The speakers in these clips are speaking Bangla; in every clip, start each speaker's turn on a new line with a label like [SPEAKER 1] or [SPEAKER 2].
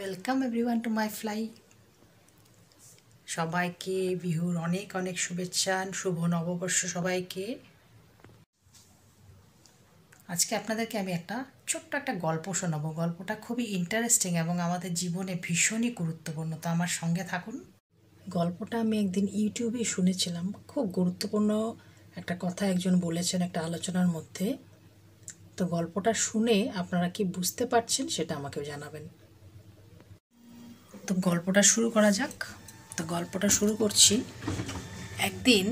[SPEAKER 1] welcome everyone to my fly সবাইকে বিহুর অনেক অনেক শুভেচ্ছা শুভ নববর্ষ সবাইকে আজকে আপনাদেরকে আমি একটা ছোট্ট একটা গল্প শোনাবো গল্পটা খুবই ইন্টারেস্টিং এবং আমাদের জীবনে ভীষণই গুরুত্বপূর্ণ তো আমার সঙ্গে থাকুন গল্পটা আমি একদিন ইউটিউবে শুনেছিলাম খুব গুরুত্বপূর্ণ একটা কথা একজন বলেছেন একটা আলোচনার মধ্যে তো গল্পটা শুনে আপনারা কি বুঝতে পারছেন সেটা আমাকেও জানাবেন তো গল্পটা শুরু করা যাক তো গল্পটা শুরু করছি একদিন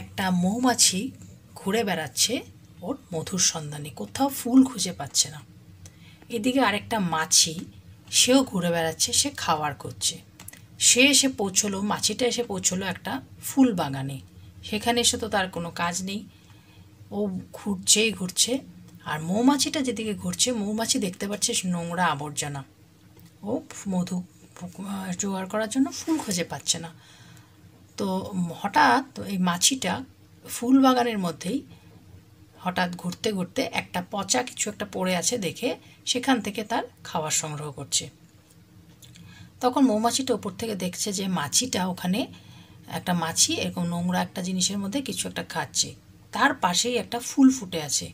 [SPEAKER 1] একটা মৌমাছি ঘুরে বেড়াচ্ছে ওর মধুর সন্ধানে কোথাও ফুল খুঁজে পাচ্ছে না এদিকে আরেকটা মাছি সেও ঘুরে বেড়াচ্ছে সে খাওয়ার করছে সে এসে পৌঁছলো মাছিটা এসে পৌঁছলো একটা ফুল বাগানে সেখানে এসে তো তার কোনো কাজ নেই ও ঘুরছেই ঘুরছে আর মৌমাছিটা যেদিকে ঘুরছে মৌমাছি দেখতে পাচ্ছে নোংরা আবর্জনা ও মধু জোগাড় করার জন্য ফুল খুঁজে পাচ্ছে না তো হঠাৎ এই মাছিটা ফুল বাগানের মধ্যেই হঠাৎ ঘুরতে ঘুরতে একটা পচা কিছু একটা পড়ে আছে দেখে সেখান থেকে তার খাবার সংগ্রহ করছে তখন মৌমাছিটা ওপর থেকে দেখছে যে মাছিটা ওখানে একটা মাছি এরকম নোংরা একটা জিনিসের মধ্যে কিছু একটা খাচ্ছে তার পাশেই একটা ফুল ফুটে আছে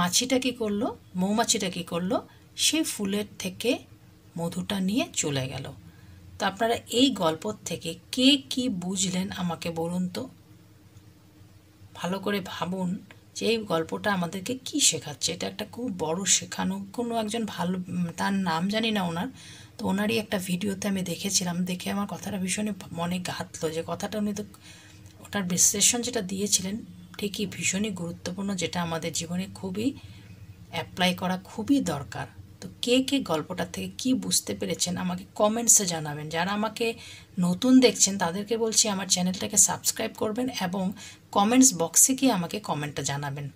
[SPEAKER 1] মাছিটা কি করলো মৌমাছিটা কি করলো সেই ফুলের থেকে মধুটা নিয়ে চলে গেল তো আপনারা এই গল্প থেকে কে কি বুঝলেন আমাকে বলুন তো ভালো করে ভাবুন যে এই গল্পটা আমাদেরকে কি শেখাচ্ছে এটা একটা খুব বড় শেখানো কোনো একজন ভালো তার নাম জানি না ওনার তো ওনারই একটা ভিডিওতে আমি দেখেছিলাম দেখে আমার কথাটা ভীষণই মনে ঘাতলো যে কথাটা উনি তো ওটার বিশ্লেষণ যেটা দিয়েছিলেন ঠিকই ভীষণই গুরুত্বপূর্ণ যেটা আমাদের জীবনে খুবই অ্যাপ্লাই করা খুবই দরকার তো কে কে গল্পটা থেকে কি বুঝতে পেরেছেন আমাকে কমেন্টসে জানাবেন যারা আমাকে নতুন দেখছেন তাদেরকে বলছি আমার চ্যানেলটাকে সাবস্ক্রাইব করবেন এবং কমেন্টস বক্সে গিয়ে আমাকে কমেন্টটা জানাবেন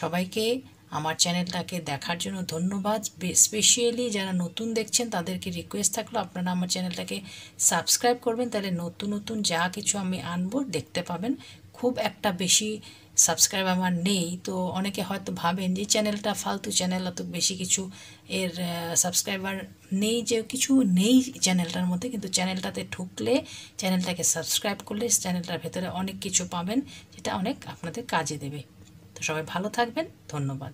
[SPEAKER 1] সবাইকে আমার চ্যানেলটাকে দেখার জন্য ধন্যবাদ স্পেশালি যারা নতুন দেখছেন তাদেরকে রিকোয়েস্ট থাকলো আপনারা আমার চ্যানেলটাকে সাবস্ক্রাইব করবেন তাহলে নতুন নতুন যা কিছু আমি আনব দেখতে পাবেন খুব একটা বেশি সাবস্ক্রাইব আমার নেই তো অনেকে হয়তো ভাবেন যে চ্যানেলটা ফালতু চ্যানেল অত বেশি কিছু এর সাবস্ক্রাইবার নেই যে কিছু নেই চ্যানেলটার মধ্যে কিন্তু চ্যানেলটাতে ঢুকলে চ্যানেলটাকে সাবস্ক্রাইব করলে চ্যানেলটার ভেতরে অনেক কিছু পাবেন যেটা অনেক আপনাদের কাজে দেবে তো সবাই ভালো থাকবেন ধন্যবাদ